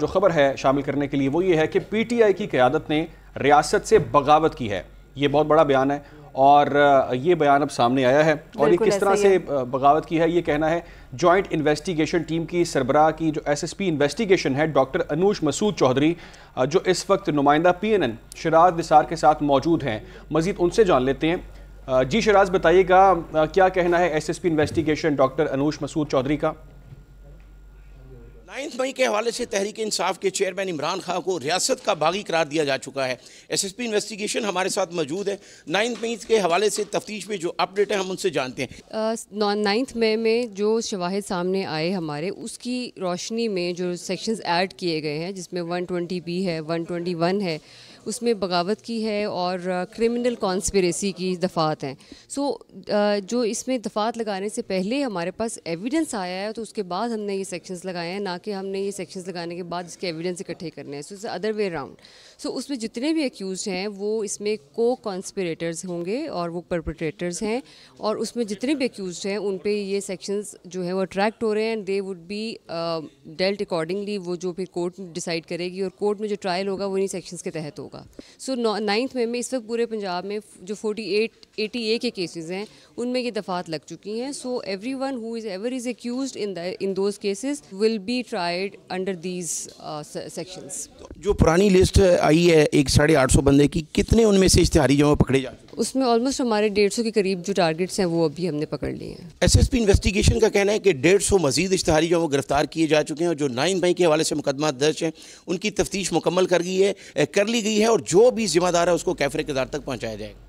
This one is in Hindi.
जो खबर है शामिल करने के लिए वो ये है कि पीटीआई की क्यादत ने रियासत से बगावत की है ये बहुत बड़ा बयान है और ये बयान अब सामने आया है और ये किस तरह से बगावत की है ये कहना है जॉइंट इन्वेस्टिगेशन टीम की सरबराह की जो एसएसपी इन्वेस्टिगेशन है डॉक्टर अनूज मसूद चौधरी जो इस वक्त नुमाइंदा पीएनएन शराज निसार के साथ मौजूद हैं मजीद उनसे जान लेते हैं जी शराज बताइएगा क्या कहना है SSP investigation doctor Anuj Masood Chaudhary का नाइन्थ मई के हवाले से तहरीक इंसाफ के चेयरमैन इमरान खान को रियासत का बागी करार दिया जा चुका है एस एस पी इन्वेस्टिगेशन हमारे साथ मौजूद है नाइन्थ मई के हवाले से तफ्तीश में जो अपडेट है हम उनसे जानते हैं नाइन्थ मई में जो शवाहद सामने आए हमारे उसकी रोशनी में जो सेक्शंस ऐड किए गए हैं जिसमें वन ट्वेंटी बी है वन ट्वेंटी वन है उसमें बगावत की है और क्रिमिनल कॉन्स्परेसी की दफ़ात हैं सो जो इसमें दफ़ात लगाने से पहले हमारे पास एविडेंस आया है तो उसके बाद हमने ये सेक्शंस लगाए हैं ना कि हमने ये सेक्शंस लगाने के बाद इसके एविडेंस इकट्ठे करने हैं so is other way round so so, उसमें जितने भी एक्यूज हैं वो इसमें को कॉन्स्परेटर्स होंगे और वो परपट्रेटर्स हैं और उसमें जितने भी एक्यूज हैं उन पे ये सेक्शंस जो है वो अट्रैक्ट हो रहे हैं and they would be dealt accordingly वो जो भी कोर्ट डिसाइड करेगी और कोर्ट में जो ट्रायल होगा वो इन्हीं सेक्शंस के तहत होगा सो so, नाइन्थ में में इस वक्त पूरे पंजाब में जो फोर्टी एट एटी ए के केसेज हैं उनमें ये दफात लग चुकी हैं so every one who is ever is accused in in those cases will be tried under these sections जो पुरानी लिस्ट है आई है एक साढ़े आठ सौ बंदे की कितने उनमें से इश्तहारी जमा पकड़े जा उसमें ऑलमोस्ट हमारे डेढ़ सौ के करीब जो टारगेट्स हैं वो अभी हमने पकड़ लिए हैं एस एस पी इन्वेस्टिगेशन का कहना है कि डेढ़ सौ मजीद इश्तेहारी जो वो गिरफ्तार किए जा चुके हैं और जो नाइन मई के हवाले से मुकदमा दर्ज हैं उनकी तफ्तीश मुकम्मल कर गई है कर ली गई है और जो भी जिम्मेदार है उसको कैफरे किरदार तक पहुँचाया जाएगा